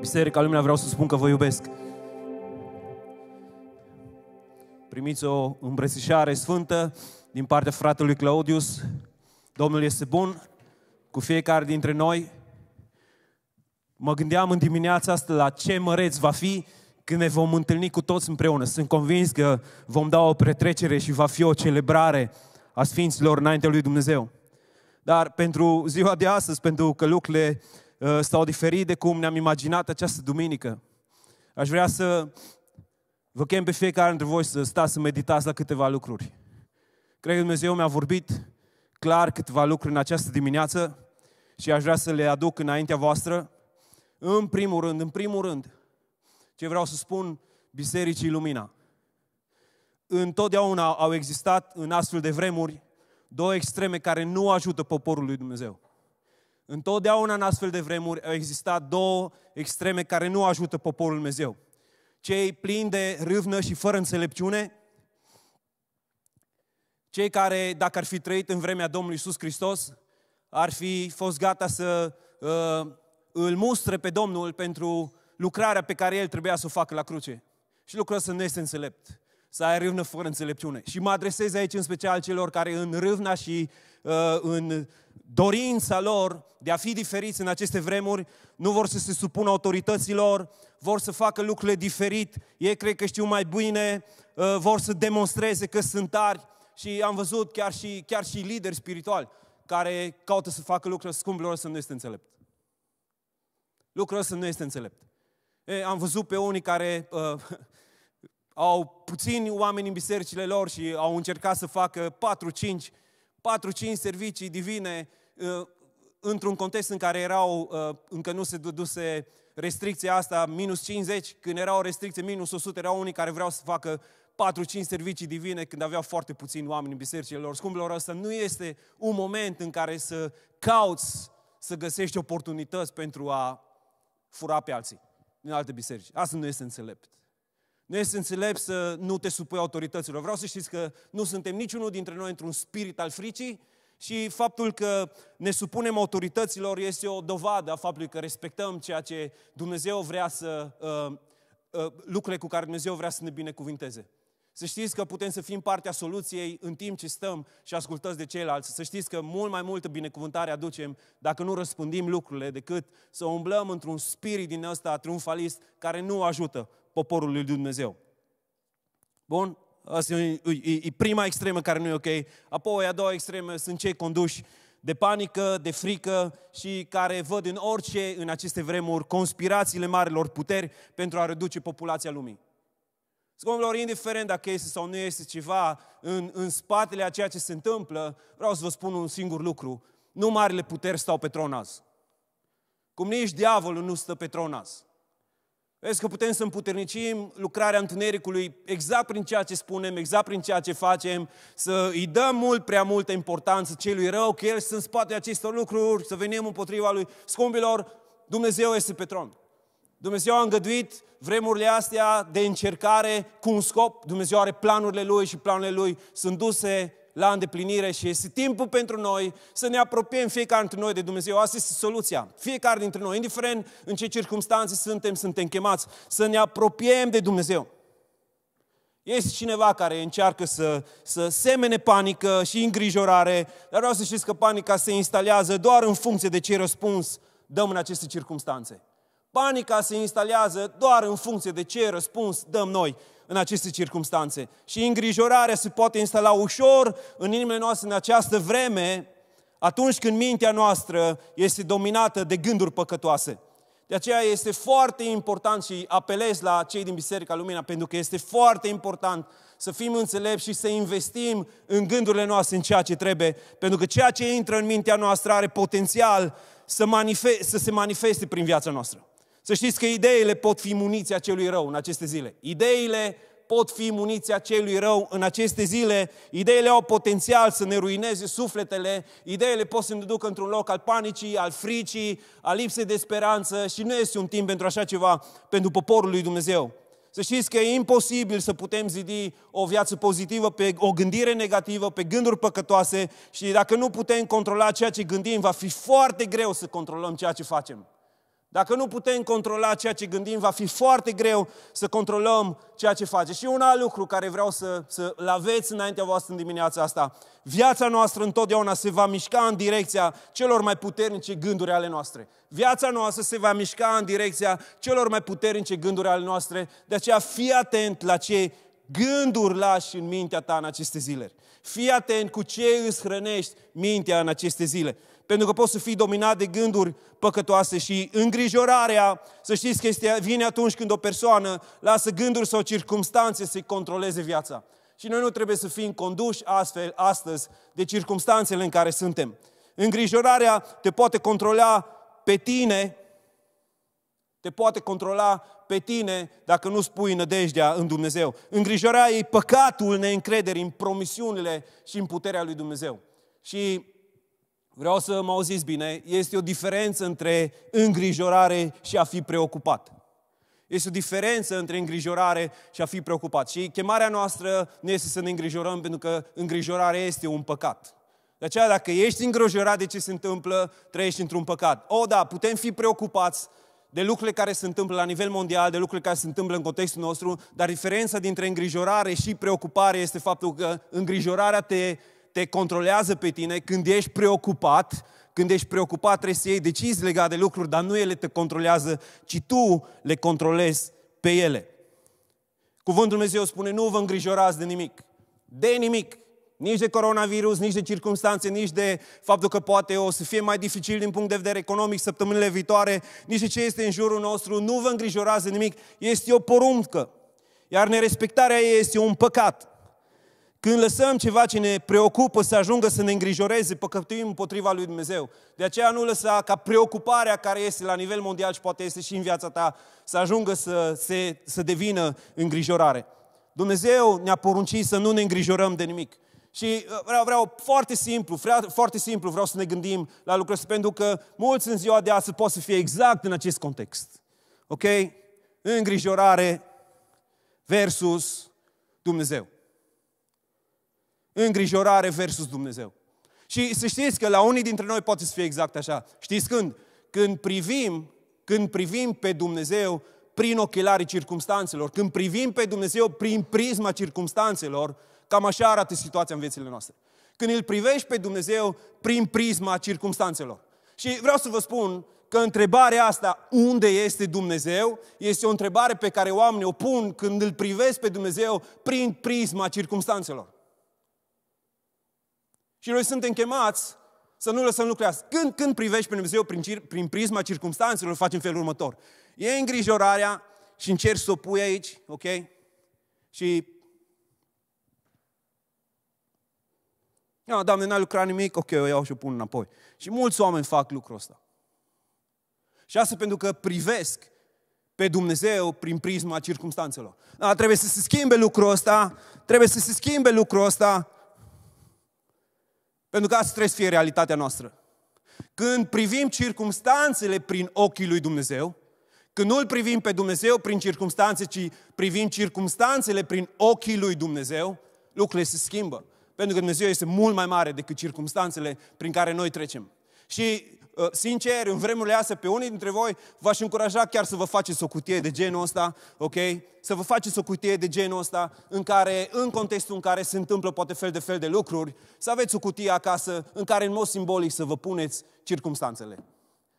Biserica Lumina vreau să spun că vă iubesc. Primiți o îmbrățișare sfântă din partea fratelui Claudius. Domnul este bun cu fiecare dintre noi. Mă gândeam în dimineața asta la ce măreț va fi când ne vom întâlni cu toți împreună. Sunt convins că vom da o pretrecere și va fi o celebrare a Sfinților înaintea lui Dumnezeu. Dar pentru ziua de astăzi, pentru că lucrurile Uh, sau au diferit de cum ne-am imaginat această duminică. Aș vrea să vă chem pe fiecare dintre voi să stați să meditați la câteva lucruri. Cred că Dumnezeu mi-a vorbit clar câteva lucruri în această dimineață și aș vrea să le aduc înaintea voastră. În primul rând, în primul rând, ce vreau să spun Bisericii Lumina. Întotdeauna au existat în astfel de vremuri două extreme care nu ajută poporul lui Dumnezeu. Întotdeauna în astfel de vremuri au existat două extreme care nu ajută poporul Dumnezeu. Cei plini de râvnă și fără înțelepciune, cei care, dacă ar fi trăit în vremea Domnului Isus Hristos, ar fi fost gata să uh, îl mustre pe Domnul pentru lucrarea pe care el trebuia să o facă la cruce. Și lucrul să nu este înțelept. Să ai râvnă fără înțelepciune. Și mă adresez aici în special celor care în râvna și uh, în dorința lor de a fi diferiți în aceste vremuri, nu vor să se supună autorităților, vor să facă lucrurile diferit, ei cred că știu mai bine, uh, vor să demonstreze că sunt tari și am văzut chiar și, chiar și lideri spirituali care caută să facă lucruri scumpilor să nu este înțelept. Lucrul ăsta nu este înțelept. E, am văzut pe unii care uh, au puțini oameni în bisericile lor și au încercat să facă 4-5 4-5 servicii divine uh, într-un context în care erau, uh, încă nu se duse restricția asta, minus 50, când era o restricție minus 100, erau unii care vreau să facă 4-5 servicii divine când aveau foarte puțini oameni în bisericile lor. Scumpilor, ăsta nu este un moment în care să cauți să găsești oportunități pentru a fura pe alții din alte biserici. Asta nu este înțelept. Nu este înțelept să nu te supui autorităților. Vreau să știți că nu suntem niciunul dintre noi într-un spirit al fricii și faptul că ne supunem autorităților este o dovadă a faptului că respectăm ceea ce Dumnezeu vrea să, uh, uh, lucrurile cu care Dumnezeu vrea să ne binecuvinteze. Să știți că putem să fim partea soluției în timp ce stăm și ascultăm de ceilalți. Să știți că mult mai multă binecuvântare aducem dacă nu răspândim lucrurile decât să umblăm într-un spirit din ăsta triumfalist care nu ajută, poporul lui Dumnezeu. Bun? Asta e, e, e prima extremă care nu e ok. Apoi, a doua extremă sunt cei conduși de panică, de frică și care văd în orice, în aceste vremuri, conspirațiile marilor puteri pentru a reduce populația lumii. Scumpilor, indiferent dacă este sau nu este ceva în, în spatele a ceea ce se întâmplă, vreau să vă spun un singur lucru. Nu marile puteri stau pe tron azi. Cum nici diavolul nu stă pe tron azi. Vezi că putem să împuternicim lucrarea întunericului exact prin ceea ce spunem, exact prin ceea ce facem, să îi dăm mult prea multă importanță celui rău, că el sunt în spatele acestor lucruri, să venim împotriva lui. Scumbilor, Dumnezeu este pe tron. Dumnezeu a îngăduit vremurile astea de încercare cu un scop. Dumnezeu are planurile Lui și planurile Lui sunt duse la îndeplinire și este timpul pentru noi să ne apropiem fiecare dintre noi de Dumnezeu. Asta este soluția. Fiecare dintre noi, indiferent în ce circunstanțe suntem, suntem chemați să ne apropiem de Dumnezeu. Este cineva care încearcă să, să semene panică și îngrijorare, dar vreau să știți că panica se instalează doar în funcție de ce răspuns dăm în aceste circunstanțe. Panica se instalează doar în funcție de ce răspuns dăm noi în aceste circunstanțe. Și îngrijorarea se poate instala ușor în inimile noastre în această vreme, atunci când mintea noastră este dominată de gânduri păcătoase. De aceea este foarte important și apelez la cei din Biserica Lumina, pentru că este foarte important să fim înțelepți și să investim în gândurile noastre, în ceea ce trebuie, pentru că ceea ce intră în mintea noastră are potențial să, manife- să se manifeste prin viața noastră. Să știți că ideile pot fi muniția celui rău în aceste zile. Ideile pot fi muniția celui rău în aceste zile. Ideile au potențial să ne ruineze sufletele, ideile pot să ne ducă într-un loc al panicii, al fricii, al lipsei de speranță și nu este un timp pentru așa ceva pentru poporul lui Dumnezeu. Să știți că e imposibil să putem zidi o viață pozitivă pe o gândire negativă, pe gânduri păcătoase și dacă nu putem controla ceea ce gândim, va fi foarte greu să controlăm ceea ce facem. Dacă nu putem controla ceea ce gândim, va fi foarte greu să controlăm ceea ce facem. Și un alt lucru care vreau să, să aveți înaintea voastră în dimineața asta. Viața noastră întotdeauna se va mișca în direcția celor mai puternice gânduri ale noastre. Viața noastră se va mișca în direcția celor mai puternice gânduri ale noastre. De aceea fii atent la ce gânduri lași în mintea ta în aceste zile. Fii atent cu ce îți hrănești mintea în aceste zile. Pentru că poți să fii dominat de gânduri păcătoase și îngrijorarea, să știți că este, vine atunci când o persoană lasă gânduri sau circumstanțe să-i controleze viața. Și noi nu trebuie să fim conduși astfel astăzi de circumstanțele în care suntem. Îngrijorarea te poate controla pe tine, te poate controla pe tine dacă nu spui nădejdea în Dumnezeu. Îngrijorarea e păcatul neîncrederii în promisiunile și în puterea lui Dumnezeu. Și vreau să mă auziți bine, este o diferență între îngrijorare și a fi preocupat. Este o diferență între îngrijorare și a fi preocupat. Și chemarea noastră nu este să ne îngrijorăm, pentru că îngrijorarea este un păcat. De aceea, dacă ești îngrijorat de ce se întâmplă, trăiești într-un păcat. O, da, putem fi preocupați, de lucrurile care se întâmplă la nivel mondial, de lucrurile care se întâmplă în contextul nostru, dar diferența dintre îngrijorare și preocupare este faptul că îngrijorarea te, te controlează pe tine când ești preocupat, când ești preocupat trebuie să iei decizii legate de lucruri, dar nu ele te controlează, ci tu le controlezi pe ele. Cuvântul Dumnezeu spune, nu vă îngrijorați de nimic. De nimic. Nici de coronavirus, nici de circunstanțe, nici de faptul că poate o să fie mai dificil din punct de vedere economic săptămânile viitoare, nici de ce este în jurul nostru, nu vă îngrijorați de nimic, este o poruncă. Iar nerespectarea ei este un păcat. Când lăsăm ceva ce ne preocupă să ajungă să ne îngrijoreze, păcătuim împotriva lui Dumnezeu. De aceea nu lăsa ca preocuparea care este la nivel mondial și poate este și în viața ta să ajungă să, se, să devină îngrijorare. Dumnezeu ne-a poruncit să nu ne îngrijorăm de nimic. Și uh, vreau, vreau foarte simplu, vreau, foarte simplu vreau să ne gândim la lucrul ăsta, pentru că mulți în ziua de astăzi pot să fie exact în acest context. Ok? Îngrijorare versus Dumnezeu. Îngrijorare versus Dumnezeu. Și să știți că la unii dintre noi poate să fie exact așa. Știți când? Când privim, când privim pe Dumnezeu prin ochelarii circumstanțelor, când privim pe Dumnezeu prin prisma circumstanțelor, Cam așa arată situația în viețile noastre. Când îl privești pe Dumnezeu prin prisma circumstanțelor. Și vreau să vă spun că întrebarea asta, unde este Dumnezeu, este o întrebare pe care oamenii o pun când îl privesc pe Dumnezeu prin prisma circumstanțelor. Și noi suntem chemați să nu lăsăm lucrurile Când, când privești pe Dumnezeu prin, prin prisma circumstanțelor, faci în felul următor. E îngrijorarea și încerci să o pui aici, ok? Și Ia, ah, Doamne, n-ai lucrat nimic, ok, eu iau și o pun înapoi. Și mulți oameni fac lucrul ăsta. Și asta pentru că privesc pe Dumnezeu prin prisma circumstanțelor. Da, trebuie să se schimbe lucrul ăsta, trebuie să se schimbe lucrul ăsta, pentru că asta trebuie să fie realitatea noastră. Când privim circumstanțele prin ochii lui Dumnezeu, când nu-L privim pe Dumnezeu prin circumstanțe, ci privim circumstanțele prin ochii lui Dumnezeu, lucrurile se schimbă. Pentru că Dumnezeu este mult mai mare decât circumstanțele prin care noi trecem. Și, uh, sincer, în vremurile astea, pe unii dintre voi v-aș încuraja chiar să vă faceți o cutie de genul ăsta, ok? Să vă faceți o cutie de genul ăsta în care, în contextul în care se întâmplă poate fel de fel de lucruri, să aveți o cutie acasă în care, în mod simbolic, să vă puneți circumstanțele.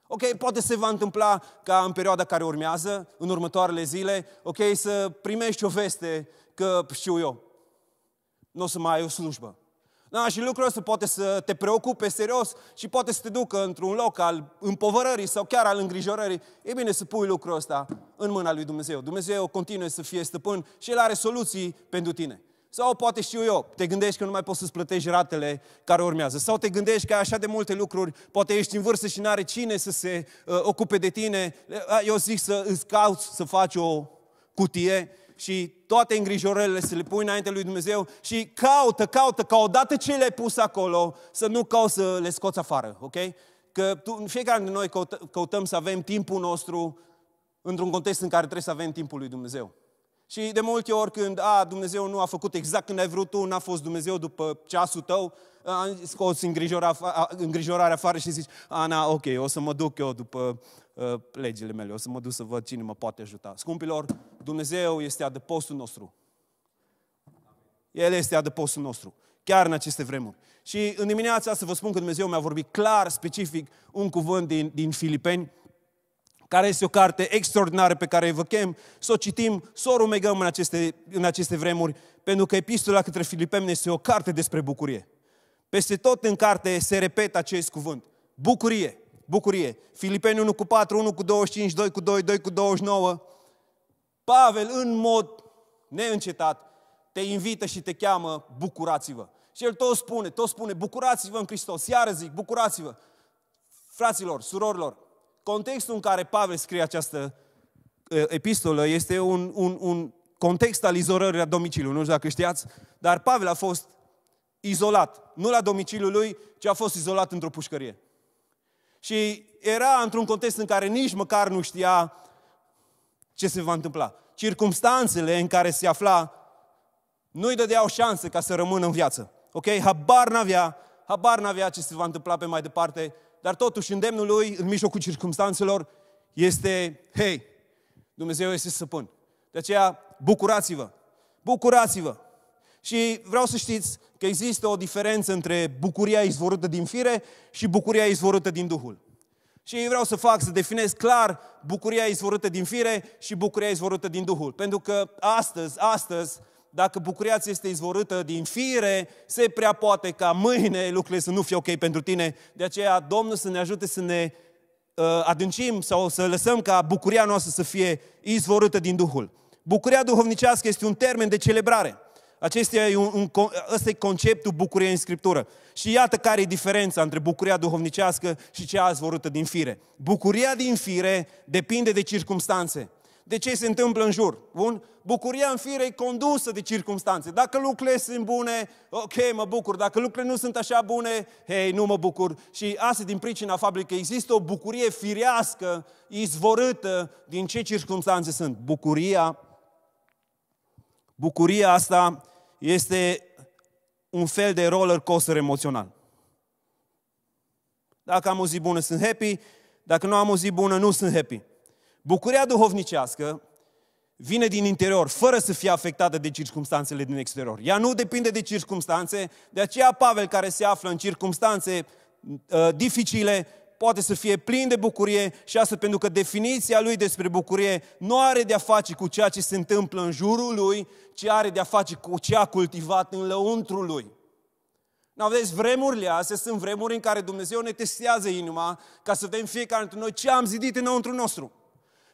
Ok, poate se va întâmpla ca în perioada care urmează, în următoarele zile, ok, să primești o veste că știu eu, nu o să mai ai o slujbă. Da, și lucrul ăsta poate să te preocupe serios și poate să te ducă într-un loc al împovărării sau chiar al îngrijorării. E bine să pui lucrul ăsta în mâna lui Dumnezeu. Dumnezeu continuă să fie stăpân și El are soluții pentru tine. Sau poate știu eu, te gândești că nu mai poți să-ți plătești ratele care urmează. Sau te gândești că ai așa de multe lucruri, poate ești în vârstă și nu are cine să se uh, ocupe de tine. Eu zic să îți cauți să faci o cutie și toate îngrijorările să le pui înainte lui Dumnezeu și caută, caută, ca odată ce le-ai pus acolo, să nu cauți să le scoți afară, ok? Că tu, fiecare dintre noi căută, căutăm să avem timpul nostru într-un context în care trebuie să avem timpul lui Dumnezeu. Și de multe ori când, a, Dumnezeu nu a făcut exact când ai vrut tu, n-a fost Dumnezeu după ceasul tău, am scos îngrijorarea afară și zici, Ana, ok, o să mă duc eu după uh, legile mele. O să mă duc să văd cine mă poate ajuta. Scumpilor, Dumnezeu este adăpostul nostru. El este adăpostul nostru, chiar în aceste vremuri. Și în dimineața să vă spun că Dumnezeu mi-a vorbit clar, specific, un cuvânt din, din Filipeni, care este o carte extraordinară pe care vă chem să o citim, să o rumegăm în aceste, în aceste vremuri, pentru că Epistola către Filipeni este o carte despre bucurie. Peste tot în carte se repetă acest cuvânt. Bucurie bucurie. Filipeni 1 cu 4, 1 cu 25, 2 cu 2, 2 cu 29. Pavel în mod neîncetat te invită și te cheamă, bucurați-vă. Și el tot spune, tot spune, bucurați-vă în Hristos. Iară zic, bucurați-vă. Fraților, surorilor, contextul în care Pavel scrie această epistolă este un, un, un context al izolării la domiciliu, nu știu dacă știați, dar Pavel a fost izolat, nu la domiciliul lui, ci a fost izolat într-o pușcărie. Și era într-un context în care nici măcar nu știa ce se va întâmpla. Circumstanțele în care se afla nu îi dădeau șansă ca să rămână în viață. Ok? Habar n-avea, habar n-avea ce se va întâmpla pe mai departe, dar totuși îndemnul lui în mijlocul circumstanțelor este, hei, Dumnezeu este săpân. De aceea, bucurați-vă! Bucurați-vă! Și vreau să știți că există o diferență între bucuria izvorâtă din fire și bucuria izvorâtă din Duhul. Și vreau să fac, să definez clar bucuria izvorâtă din fire și bucuria izvorâtă din Duhul. Pentru că astăzi, astăzi, dacă bucuria ți este izvorâtă din fire, se prea poate ca mâine lucrurile să nu fie ok pentru tine. De aceea, Domnul să ne ajute să ne uh, adâncim sau să lăsăm ca bucuria noastră să fie izvorâtă din Duhul. Bucuria duhovnicească este un termen de celebrare. Acesta e un, un, ăsta e conceptul bucuriei în Scriptură. Și iată care e diferența între bucuria duhovnicească și cea azvorută din fire. Bucuria din fire depinde de circumstanțe de ce se întâmplă în jur. Bun? Bucuria în fire e condusă de circumstanțe. Dacă lucrurile sunt bune, ok, mă bucur. Dacă lucrurile nu sunt așa bune, hei, nu mă bucur. Și asta din pricina faptului că există o bucurie firească, izvorâtă din ce circumstanțe sunt. Bucuria, bucuria asta este un fel de roller coaster emoțional. Dacă am o zi bună, sunt happy. Dacă nu am o zi bună, nu sunt happy. Bucuria duhovnicească vine din interior, fără să fie afectată de circumstanțele din exterior. Ea nu depinde de circumstanțe, de aceea Pavel, care se află în circumstanțe uh, dificile, poate să fie plin de bucurie și asta pentru că definiția lui despre bucurie nu are de-a face cu ceea ce se întâmplă în jurul lui, ci are de-a face cu ce a cultivat în lăuntrul lui. Nu vedeți, vremurile astea sunt vremuri în care Dumnezeu ne testează inima ca să vedem fiecare dintre noi ce am zidit înăuntru nostru.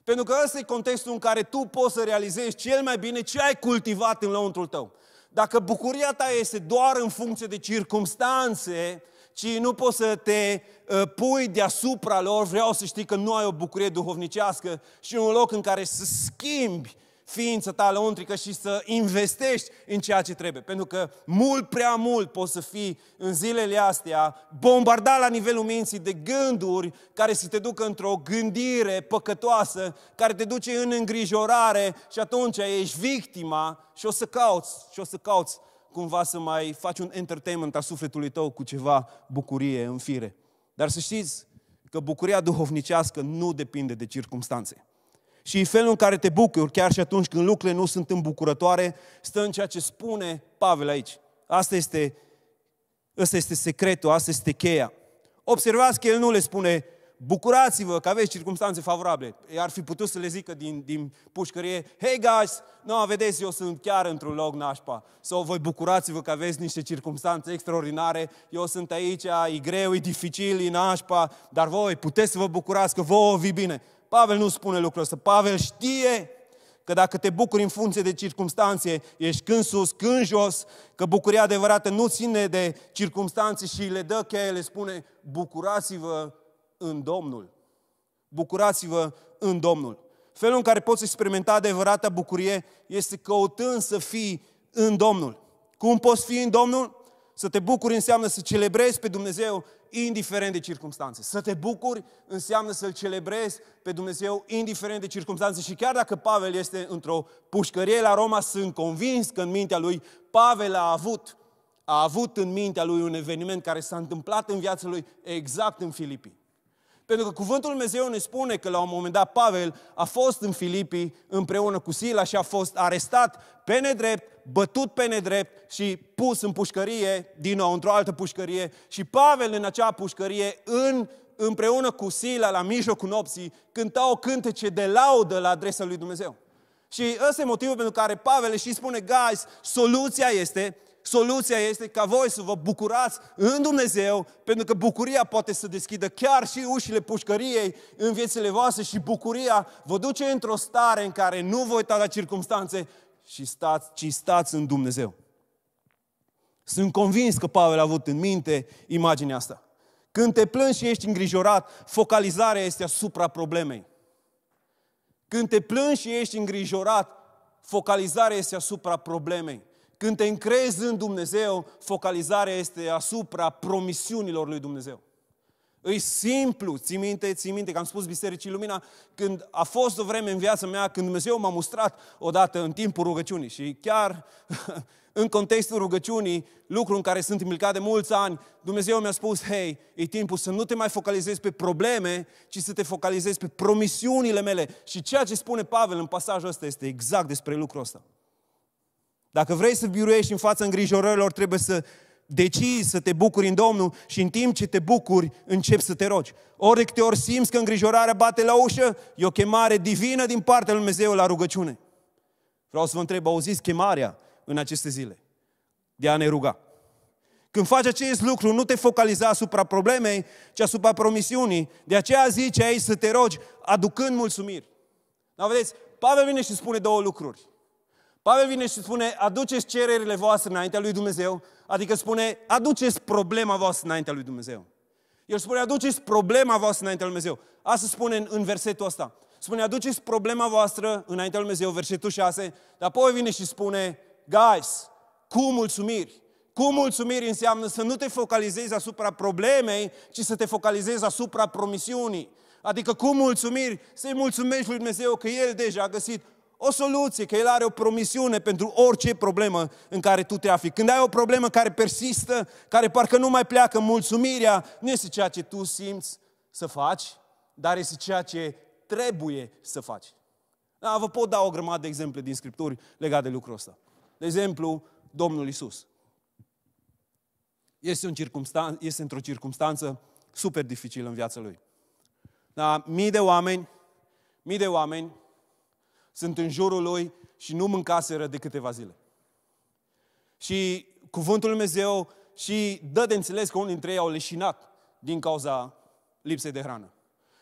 Pentru că ăsta e contextul în care tu poți să realizezi cel mai bine ce ai cultivat în lăuntrul tău. Dacă bucuria ta este doar în funcție de circumstanțe, ci nu poți să te ă, pui deasupra lor, vreau să știi că nu ai o bucurie duhovnicească și un loc în care să schimbi ființa ta lăuntrică și să investești în ceea ce trebuie. Pentru că mult prea mult poți să fii în zilele astea bombardat la nivelul minții de gânduri care să te ducă într-o gândire păcătoasă, care te duce în îngrijorare și atunci ești victima și o să cauți, și o să cauți cumva să mai faci un entertainment a sufletului tău cu ceva bucurie în fire. Dar să știți că bucuria duhovnicească nu depinde de circumstanțe. Și felul în care te bucuri, chiar și atunci când lucrurile nu sunt îmbucurătoare, stă în ceea ce spune Pavel aici. Asta este, asta este secretul, asta este cheia. Observați că el nu le spune, bucurați-vă că aveți circunstanțe favorabile. Ar fi putut să le zică din, din pușcărie, hey guys, nu no, vedeți, eu sunt chiar într-un loc nașpa. Sau voi bucurați-vă că aveți niște circunstanțe extraordinare, eu sunt aici, e greu, e dificil, e nașpa, dar voi puteți să vă bucurați că voi vi bine. Pavel nu spune lucrul ăsta, Pavel știe că dacă te bucuri în funcție de circunstanțe, ești când sus, când jos, că bucuria adevărată nu ține de circunstanțe și le dă cheia, le spune, bucurați-vă în Domnul. Bucurați-vă în Domnul. Felul în care poți experimenta adevărata bucurie este căutând să fii în Domnul. Cum poți fi în Domnul? Să te bucuri înseamnă să celebrezi pe Dumnezeu indiferent de circunstanțe. Să te bucuri înseamnă să-L celebrezi pe Dumnezeu indiferent de circunstanțe. Și chiar dacă Pavel este într-o pușcărie la Roma, sunt convins că în mintea lui Pavel a avut, a avut în mintea lui un eveniment care s-a întâmplat în viața lui exact în Filipii. Pentru că cuvântul Lui Dumnezeu ne spune că la un moment dat Pavel a fost în Filipii împreună cu Sila și a fost arestat pe nedrept, bătut pe nedrept și pus în pușcărie, din nou într-o altă pușcărie. Și Pavel în acea pușcărie, în, împreună cu Sila, la mijlocul nopții, cânta o cântece de laudă la adresa lui Dumnezeu. Și ăsta e motivul pentru care Pavel și spune, guys, soluția este soluția este ca voi să vă bucurați în Dumnezeu, pentru că bucuria poate să deschidă chiar și ușile pușcăriei în viețile voastre și bucuria vă duce într-o stare în care nu vă uitați la circunstanțe, și stați, ci stați în Dumnezeu. Sunt convins că Pavel a avut în minte imaginea asta. Când te plângi și ești îngrijorat, focalizarea este asupra problemei. Când te plângi și ești îngrijorat, focalizarea este asupra problemei. Când te încrezi în Dumnezeu, focalizarea este asupra promisiunilor lui Dumnezeu. Îi simplu, ții minte, ții minte, că am spus Bisericii Lumina, când a fost o vreme în viața mea, când Dumnezeu m-a mustrat odată în timpul rugăciunii și chiar în contextul rugăciunii, lucru în care sunt implicat de mulți ani, Dumnezeu mi-a spus, hei, e timpul să nu te mai focalizezi pe probleme, ci să te focalizezi pe promisiunile mele. Și ceea ce spune Pavel în pasajul ăsta este exact despre lucrul ăsta. Dacă vrei să biruiești în fața îngrijorărilor, trebuie să decizi să te bucuri în Domnul și în timp ce te bucuri, începi să te rogi. Ori de câte ori simți că îngrijorarea bate la ușă, e o chemare divină din partea lui Dumnezeu la rugăciune. Vreau să vă întreb, auziți chemarea în aceste zile de a ne ruga? Când faci acest lucru, nu te focaliza asupra problemei, ci asupra promisiunii. De aceea zice aici să te rogi, aducând mulțumiri. Dar vedeți, Pavel vine și spune două lucruri. Pavel vine și spune, aduceți cererile voastre înaintea lui Dumnezeu, adică spune, aduceți problema voastră înaintea lui Dumnezeu. El spune, aduceți problema voastră înaintea lui Dumnezeu. Asta spune în versetul ăsta. Spune, aduceți problema voastră înaintea lui Dumnezeu, versetul 6, dar apoi vine și spune, guys, cu mulțumiri. Cu mulțumiri înseamnă să nu te focalizezi asupra problemei, ci să te focalizezi asupra promisiunii. Adică cu mulțumiri, să-i mulțumești lui Dumnezeu că El deja a găsit o soluție, că El are o promisiune pentru orice problemă în care tu te afli. Când ai o problemă care persistă, care parcă nu mai pleacă, mulțumirea nu este ceea ce tu simți să faci, dar este ceea ce trebuie să faci. Da, vă pot da o grămadă de exemple din Scripturi legate de lucrul ăsta. De exemplu, Domnul Isus. Este, un circumstan- este într-o circunstanță super dificilă în viața lui. Da, mii de oameni, mii de oameni sunt în jurul lui și nu mâncaseră de câteva zile. Și cuvântul Lui Dumnezeu și dă de înțeles că unii dintre ei au leșinat din cauza lipsei de hrană.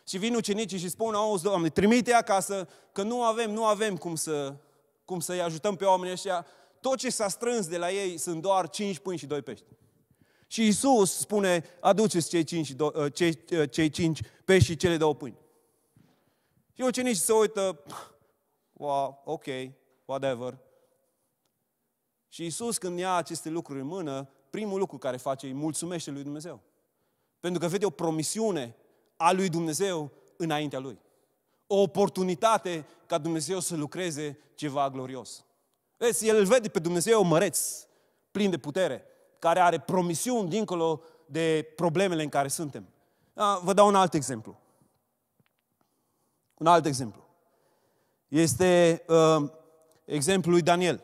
Și vin ucenicii și spun, auzi, Doamne, trimite acasă, că nu avem, nu avem cum, să, cum să-i ajutăm pe oamenii ăștia. Tot ce s-a strâns de la ei sunt doar cinci pâini și doi pești. Și Isus spune, aduceți cei cinci, do- cei, cei cinci pești și cele două pâini. Și ucenicii se uită, wow, ok, whatever. Și Isus când ia aceste lucruri în mână, primul lucru care face, îi mulțumește lui Dumnezeu. Pentru că vede o promisiune a lui Dumnezeu înaintea lui. O oportunitate ca Dumnezeu să lucreze ceva glorios. Vezi, el îl vede pe Dumnezeu măreț, plin de putere, care are promisiuni dincolo de problemele în care suntem. Da, vă dau un alt exemplu. Un alt exemplu este uh, exemplul lui Daniel.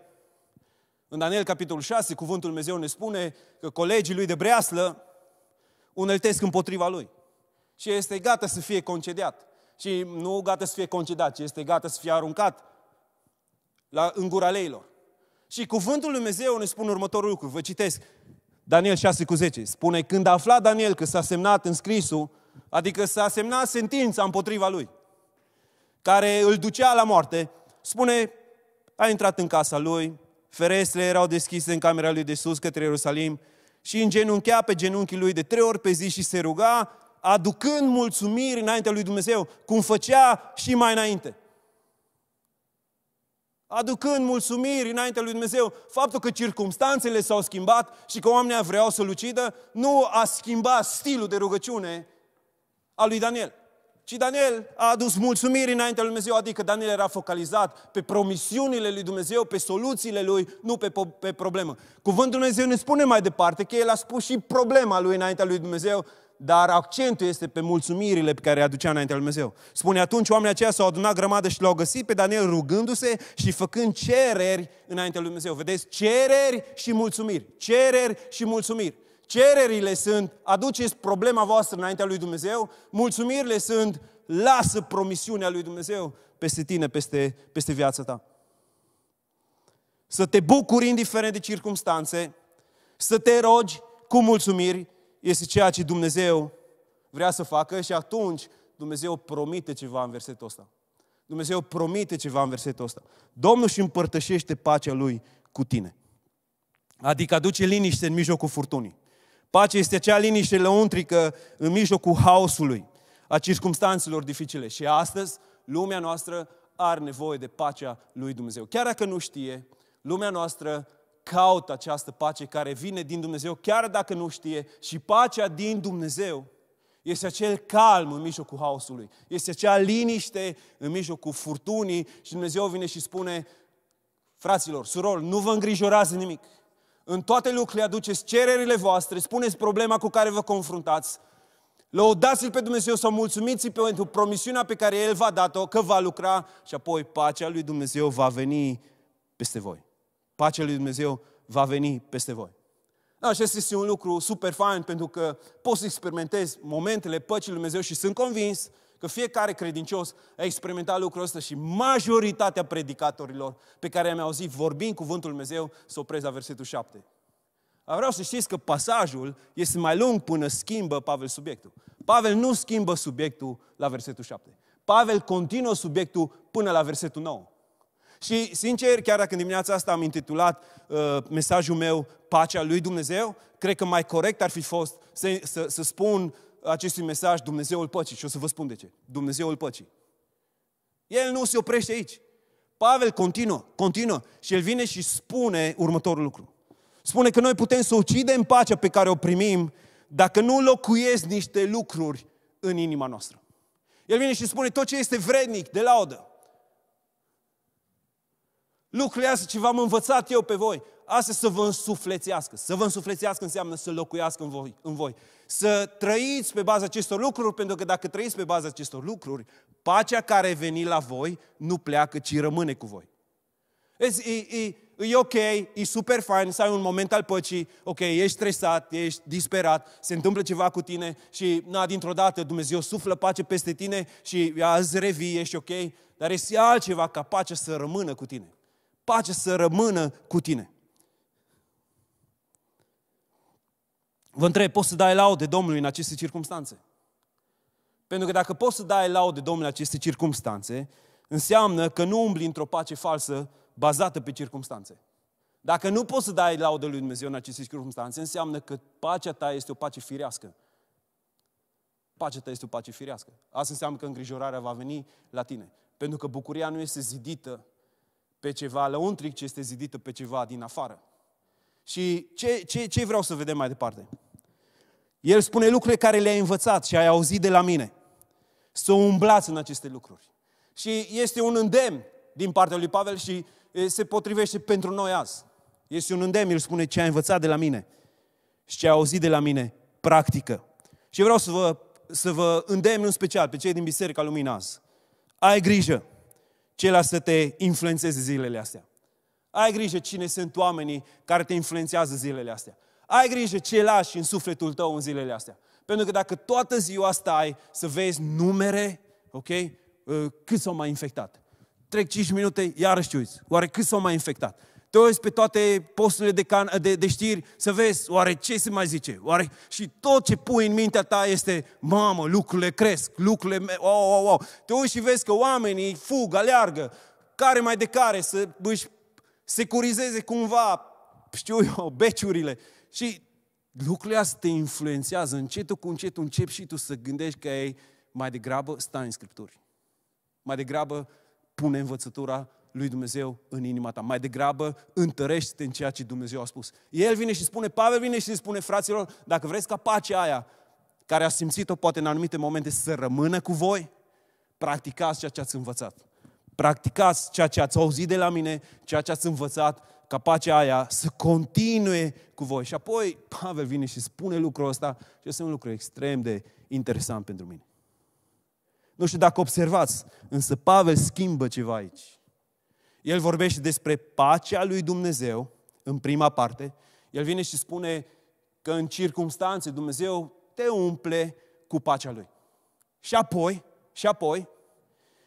În Daniel, capitolul 6, cuvântul Lui Dumnezeu ne spune că colegii lui de breaslă uneltesc împotriva lui. Și este gata să fie concediat. Și nu gata să fie concediat, ci este gata să fie aruncat la, în gura leilor. Și cuvântul Lui Dumnezeu ne spune următorul lucru, vă citesc. Daniel 6 cu 10 spune, când a aflat Daniel că s-a semnat în scrisul, adică s-a semnat sentința împotriva lui, care îl ducea la moarte, spune, a intrat în casa lui, ferestrele erau deschise în camera lui de sus către Ierusalim și îngenunchea pe genunchii lui de trei ori pe zi și se ruga, aducând mulțumiri înaintea lui Dumnezeu, cum făcea și mai înainte. Aducând mulțumiri înaintea lui Dumnezeu, faptul că circumstanțele s-au schimbat și că oamenii vreau să-l ucidă, nu a schimbat stilul de rugăciune a lui Daniel ci Daniel a adus mulțumiri înaintea lui Dumnezeu, adică Daniel era focalizat pe promisiunile lui Dumnezeu, pe soluțiile lui, nu pe, pe problemă. Cuvântul Dumnezeu ne spune mai departe că el a spus și problema lui înaintea lui Dumnezeu, dar accentul este pe mulțumirile pe care le aducea înaintea lui Dumnezeu. Spune, atunci oamenii aceia s-au adunat grămadă și l-au găsit pe Daniel rugându-se și făcând cereri înaintea lui Dumnezeu. Vedeți? Cereri și mulțumiri. Cereri și mulțumiri. Cererile sunt, aduceți problema voastră înaintea lui Dumnezeu, mulțumirile sunt, lasă promisiunea lui Dumnezeu peste tine, peste, peste viața ta. Să te bucuri indiferent de circunstanțe, să te rogi cu mulțumiri, este ceea ce Dumnezeu vrea să facă și atunci Dumnezeu promite ceva în versetul ăsta. Dumnezeu promite ceva în versetul ăsta. Domnul și împărtășește pacea Lui cu tine. Adică aduce liniște în mijlocul furtunii. Pacea este acea liniște lăuntrică în mijlocul haosului, a circumstanțelor dificile. Și astăzi, lumea noastră are nevoie de pacea lui Dumnezeu. Chiar dacă nu știe, lumea noastră caută această pace care vine din Dumnezeu, chiar dacă nu știe, și pacea din Dumnezeu este acel calm în mijlocul haosului, este acea liniște în mijlocul furtunii și Dumnezeu vine și spune, fraților, surori, nu vă îngrijorați nimic. În toate lucrurile aduceți cererile voastre, spuneți problema cu care vă confruntați, lăudați-L pe Dumnezeu sau mulțumiți pentru promisiunea pe care El v-a dat-o, că va lucra și apoi pacea lui Dumnezeu va veni peste voi. Pacea lui Dumnezeu va veni peste voi. Da, acest este un lucru super fain pentru că poți să experimentezi momentele păcii lui Dumnezeu și sunt convins Că fiecare credincios a experimentat lucrul ăsta și majoritatea predicatorilor pe care am auzit vorbind cuvântul Dumnezeu să opresc la versetul 7. Dar vreau să știți că pasajul este mai lung până schimbă Pavel subiectul. Pavel nu schimbă subiectul la versetul 7. Pavel continuă subiectul până la versetul 9. Și, sincer, chiar dacă în dimineața asta am intitulat uh, mesajul meu Pacea lui Dumnezeu, cred că mai corect ar fi fost să, să, să spun acestui mesaj Dumnezeul păcii și o să vă spun de ce. Dumnezeul păcii. El nu se oprește aici. Pavel continuă, continuă și el vine și spune următorul lucru. Spune că noi putem să ucidem pacea pe care o primim dacă nu locuiesc niște lucruri în inima noastră. El vine și spune tot ce este vrednic de laudă. Lucrurile astea ce v-am învățat eu pe voi, astea să vă însuflețească. Să vă însuflețească înseamnă să locuiască în voi, în voi să trăiți pe baza acestor lucruri, pentru că dacă trăiți pe baza acestor lucruri, pacea care veni la voi nu pleacă, ci rămâne cu voi. Vezi, e, e, e ok, e super fain să ai un moment al păcii, ok, ești stresat, ești disperat, se întâmplă ceva cu tine și, na, dintr-o dată Dumnezeu suflă pace peste tine și azi revii, ești ok, dar este altceva ca pacea să rămână cu tine. Pacea să rămână cu tine. Vă întreb, poți să dai laude Domnului în aceste circunstanțe? Pentru că dacă poți să dai laude Domnului în aceste circunstanțe, înseamnă că nu umbli într-o pace falsă bazată pe circunstanțe. Dacă nu poți să dai laude lui Dumnezeu în aceste circunstanțe, înseamnă că pacea ta este o pace firească. Pacea ta este o pace firească. Asta înseamnă că îngrijorarea va veni la tine. Pentru că bucuria nu este zidită pe ceva lăuntric, ci este zidită pe ceva din afară. Și ce, ce, ce vreau să vedem mai departe? El spune lucruri care le-ai învățat și ai auzit de la mine. Să umblați în aceste lucruri. Și este un îndemn din partea lui Pavel și se potrivește pentru noi azi. Este un îndemn, el spune ce ai învățat de la mine și ce ai auzit de la mine, practică. Și vreau să vă, să vă îndemn în special pe cei din Biserica Lumina azi. Ai grijă ce să te influențeze zilele astea. Ai grijă cine sunt oamenii care te influențează zilele astea. Ai grijă ce lași în sufletul tău în zilele astea. Pentru că dacă toată ziua stai să vezi numere, ok, uh, cât s-au mai infectat. Trec 5 minute, iarăși te uiți. Oare cât s-au mai infectat? Te uiți pe toate posturile de, can, de, de știri să vezi oare ce se mai zice. Oare... Și tot ce pui în mintea ta este, mamă, lucrurile cresc, lucrurile... Wow, wow, wow. Te uiți și vezi că oamenii fug, aleargă, care mai de care, să își securizeze cumva, știu eu, beciurile. Și lucrurile astea te influențează. Încetul cu încetul începi și tu să gândești că ei mai degrabă sta în Scripturi. Mai degrabă pune învățătura lui Dumnezeu în inima ta. Mai degrabă întărește în ceea ce Dumnezeu a spus. El vine și spune, Pavel vine și spune, fraților, dacă vreți ca pacea aia, care a simțit-o poate în anumite momente să rămână cu voi, practicați ceea ce ați învățat. Practicați ceea ce ați auzit de la mine, ceea ce ați învățat ca pacea aia să continue cu voi. Și apoi Pavel vine și spune lucrul ăsta și este un lucru extrem de interesant pentru mine. Nu știu dacă observați, însă Pavel schimbă ceva aici. El vorbește despre pacea lui Dumnezeu în prima parte. El vine și spune că în circunstanțe Dumnezeu te umple cu pacea lui. Și apoi, și apoi,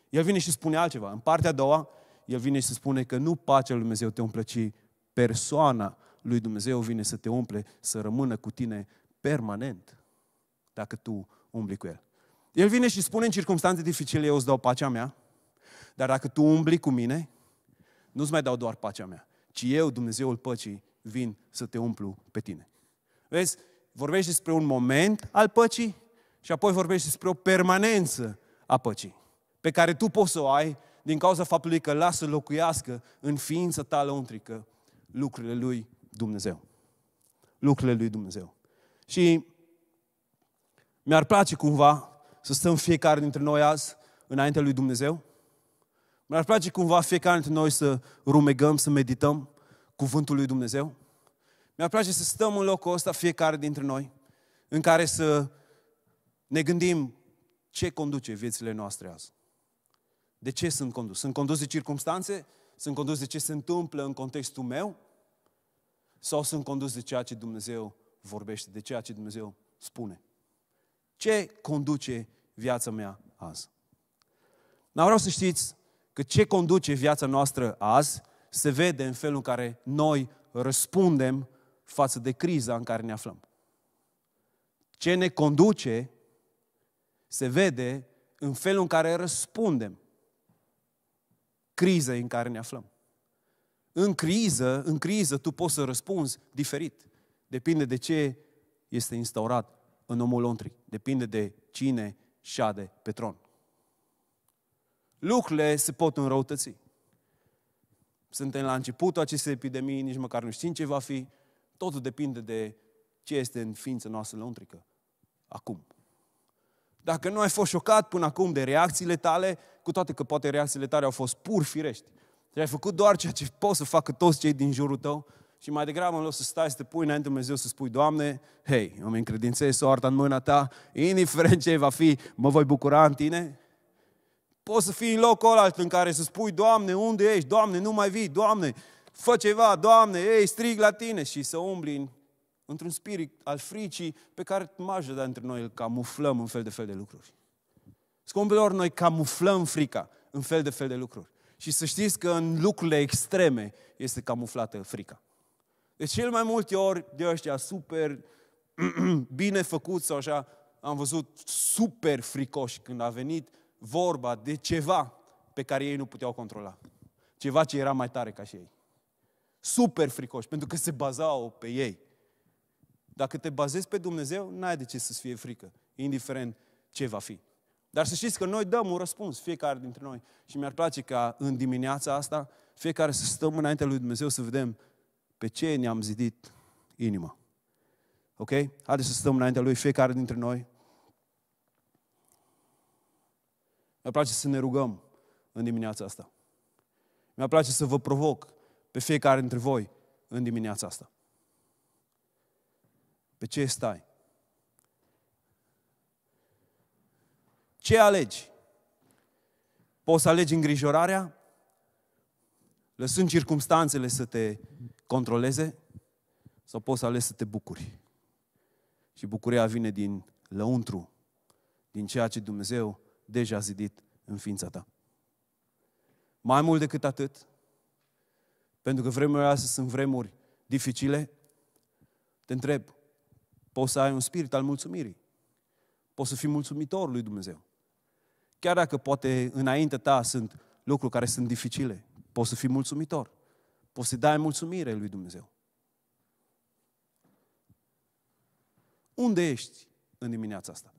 el vine și spune altceva. În partea a doua, el vine și spune că nu pacea lui Dumnezeu te umple, ci persoana lui Dumnezeu vine să te umple, să rămână cu tine permanent, dacă tu umbli cu El. El vine și spune în circunstanțe dificile, eu îți dau pacea mea, dar dacă tu umbli cu mine, nu-ți mai dau doar pacea mea, ci eu, Dumnezeul păcii, vin să te umplu pe tine. Vezi, vorbești despre un moment al păcii și apoi vorbești despre o permanență a păcii, pe care tu poți să o ai din cauza faptului că lasă locuiască în ființa ta lăuntrică lucrurile lui Dumnezeu. Lucrurile lui Dumnezeu. Și mi-ar place cumva să stăm fiecare dintre noi azi înaintea lui Dumnezeu. Mi-ar place cumva fiecare dintre noi să rumegăm, să medităm cuvântul lui Dumnezeu. Mi-ar place să stăm în locul ăsta fiecare dintre noi, în care să ne gândim ce conduce viețile noastre azi. De ce sunt condus? Sunt condus de circumstanțe? Sunt condus de ce se întâmplă în contextul meu? Sau sunt condus de ceea ce Dumnezeu vorbește, de ceea ce Dumnezeu spune? Ce conduce viața mea azi? Dar vreau să știți că ce conduce viața noastră azi se vede în felul în care noi răspundem față de criza în care ne aflăm. Ce ne conduce se vede în felul în care răspundem crizei în care ne aflăm. În criză, în criză tu poți să răspunzi diferit. Depinde de ce este instaurat în omul ontrii. Depinde de cine șade pe tron. Lucrurile se pot înrăutăți. Suntem la începutul acestei epidemii, nici măcar nu știm ce va fi. Totul depinde de ce este în ființa noastră lăuntrică. Acum. Dacă nu ai fost șocat până acum de reacțiile tale, cu toate că poate reacțiile tale au fost pur firești, și ai făcut doar ceea ce pot să facă toți cei din jurul tău, și mai degrabă în loc să stai să te pui înainte Dumnezeu să spui, Doamne, hei, îmi încredințez soarta în mâna Ta, indiferent ce va fi, mă voi bucura în Tine. Poți să fii în locul ăla în care să spui, Doamne, unde ești? Doamne, nu mai vii, Doamne, fă ceva, Doamne, ei, strig la Tine și să umbli în într-un spirit al fricii pe care majoritatea dintre noi îl camuflăm în fel de fel de lucruri. Scumpilor, noi camuflăm frica în fel de fel de lucruri. Și să știți că în lucrurile extreme este camuflată frica. De cel mai multe ori, de ăștia super bine făcuți sau așa, am văzut super fricoși când a venit vorba de ceva pe care ei nu puteau controla. Ceva ce era mai tare ca și ei. Super fricoși, pentru că se bazau pe ei. Dacă te bazezi pe Dumnezeu, n-ai de ce să-ți fie frică, indiferent ce va fi. Dar să știți că noi dăm un răspuns, fiecare dintre noi. Și mi-ar place ca în dimineața asta, fiecare să stăm înainte lui Dumnezeu să vedem pe ce ne-am zidit inima. Ok? Haideți să stăm înaintea lui fiecare dintre noi. Mi-ar place să ne rugăm în dimineața asta. Mi-ar place să vă provoc pe fiecare dintre voi în dimineața asta. Pe ce stai? Ce alegi? Poți să alegi îngrijorarea? Lăsând circumstanțele să te controleze? Sau poți să alegi să te bucuri? Și bucuria vine din lăuntru, din ceea ce Dumnezeu deja a zidit în ființa ta. Mai mult decât atât, pentru că vremurile astea sunt vremuri dificile, te întreb, Poți să ai un spirit al mulțumirii. Poți să fii mulțumitor lui Dumnezeu. Chiar dacă poate înainte ta sunt lucruri care sunt dificile, poți să fii mulțumitor. Poți să dai mulțumire lui Dumnezeu. Unde ești în dimineața asta?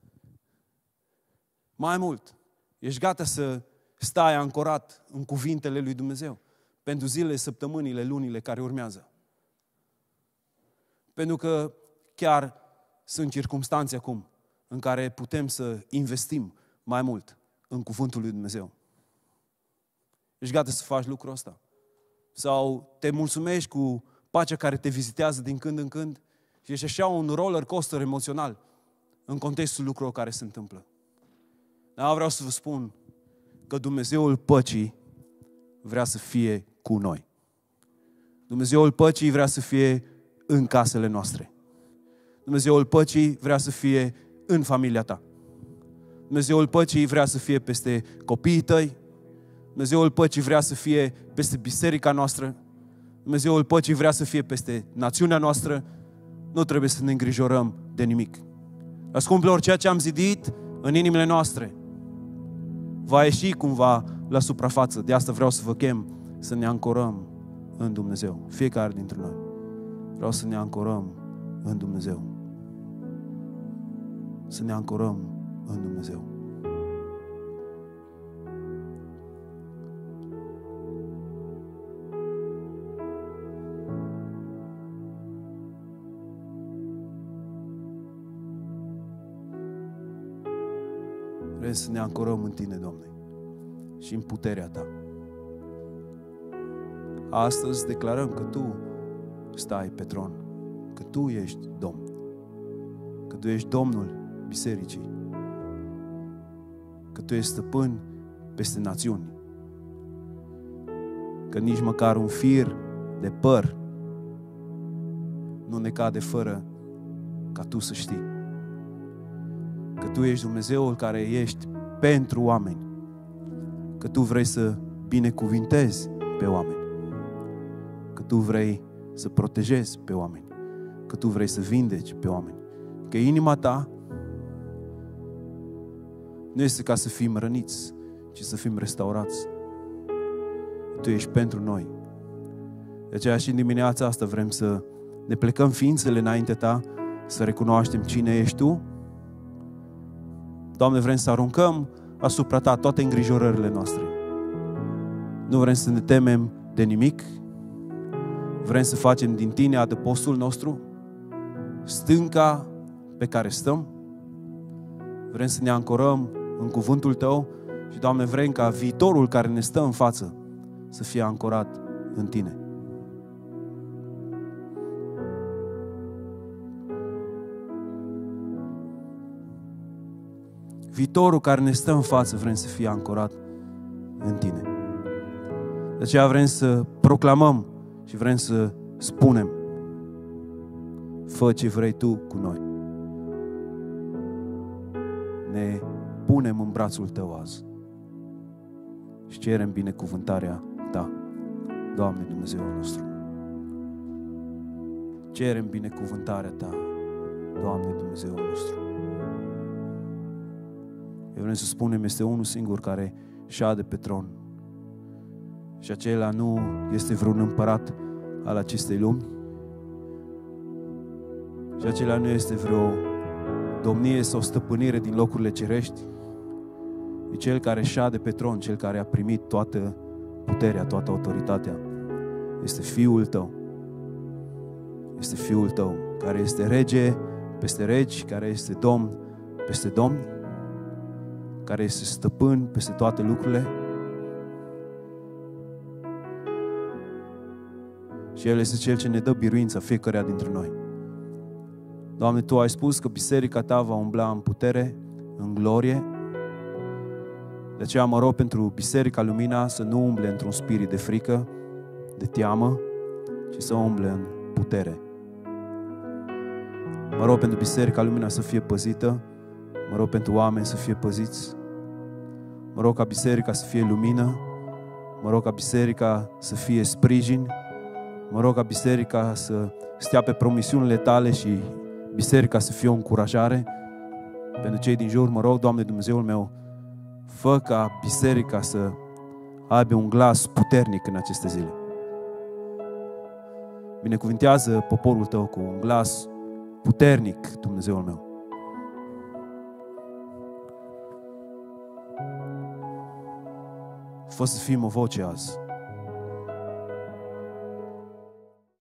Mai mult, ești gata să stai ancorat în cuvintele lui Dumnezeu pentru zilele, săptămânile, lunile care urmează. Pentru că chiar sunt circumstanțe acum în care putem să investim mai mult în cuvântul lui Dumnezeu. Ești gata să faci lucrul ăsta? Sau te mulțumești cu pacea care te vizitează din când în când și ești așa un roller coaster emoțional în contextul lucrurilor care se întâmplă. Dar vreau să vă spun că Dumnezeul păcii vrea să fie cu noi. Dumnezeul păcii vrea să fie în casele noastre. Dumnezeul păcii vrea să fie în familia ta. Dumnezeul păcii vrea să fie peste copiii tăi. Dumnezeul păcii vrea să fie peste biserica noastră. Dumnezeul păcii vrea să fie peste națiunea noastră. Nu trebuie să ne îngrijorăm de nimic. Dar, ceea ce am zidit în inimile noastre va ieși cumva la suprafață. De asta vreau să vă chem să ne ancorăm în Dumnezeu. Fiecare dintre noi. Vreau să ne ancorăm în Dumnezeu să ne ancorăm în Dumnezeu. Vrem să ne ancorăm în Tine, Doamne, și în puterea Ta. Astăzi declarăm că Tu stai pe tron, că Tu ești Domn, că Tu ești Domnul bisericii. Că tu ești stăpân peste națiuni. Că nici măcar un fir de păr nu ne cade fără ca tu să știi. Că tu ești Dumnezeul care ești pentru oameni. Că tu vrei să binecuvintezi pe oameni. Că tu vrei să protejezi pe oameni. Că tu vrei să vindeci pe oameni. Că inima ta nu este ca să fim răniți, ci să fim restaurați. Tu ești pentru noi. De aceea și în dimineața asta vrem să ne plecăm ființele înainte Ta, să recunoaștem cine ești Tu. Doamne, vrem să aruncăm asupra Ta toate îngrijorările noastre. Nu vrem să ne temem de nimic. Vrem să facem din Tine adăpostul nostru, stânca pe care stăm. Vrem să ne ancorăm în cuvântul Tău și, Doamne, vrem ca viitorul care ne stă în față să fie ancorat în Tine. Viitorul care ne stă în față vrem să fie ancorat în Tine. De aceea vrem să proclamăm și vrem să spunem fă ce vrei Tu cu noi. punem în brațul Tău azi și cerem binecuvântarea Ta, Doamne Dumnezeul nostru. Cerem binecuvântarea Ta, Doamne Dumnezeul nostru. Eu vreau să spunem, este unul singur care șade pe tron și acela nu este vreun împărat al acestei lumi și acela nu este vreo domnie sau stăpânire din locurile cerești, E cel care șade pe tron, cel care a primit toată puterea, toată autoritatea. Este Fiul tău. Este Fiul tău, care este rege peste regi, care este domn peste domn, care este stăpân peste toate lucrurile. Și El este Cel ce ne dă biruința fiecăruia dintre noi. Doamne, Tu ai spus că biserica Ta va umbla în putere, în glorie, de aceea mă rog pentru Biserica Lumina să nu umble într-un spirit de frică, de teamă, ci să umble în putere. Mă rog pentru Biserica Lumina să fie păzită, mă rog pentru oameni să fie păziți, mă rog ca Biserica să fie lumină, mă rog ca Biserica să fie sprijin, mă rog ca Biserica să stea pe promisiunile tale și Biserica să fie o încurajare. Pentru cei din jur, mă rog, Doamne Dumnezeul meu, Fă ca biserica să aibă un glas puternic în aceste zile. Binecuvintează poporul tău cu un glas puternic, Dumnezeul meu. Fă să fim o voce azi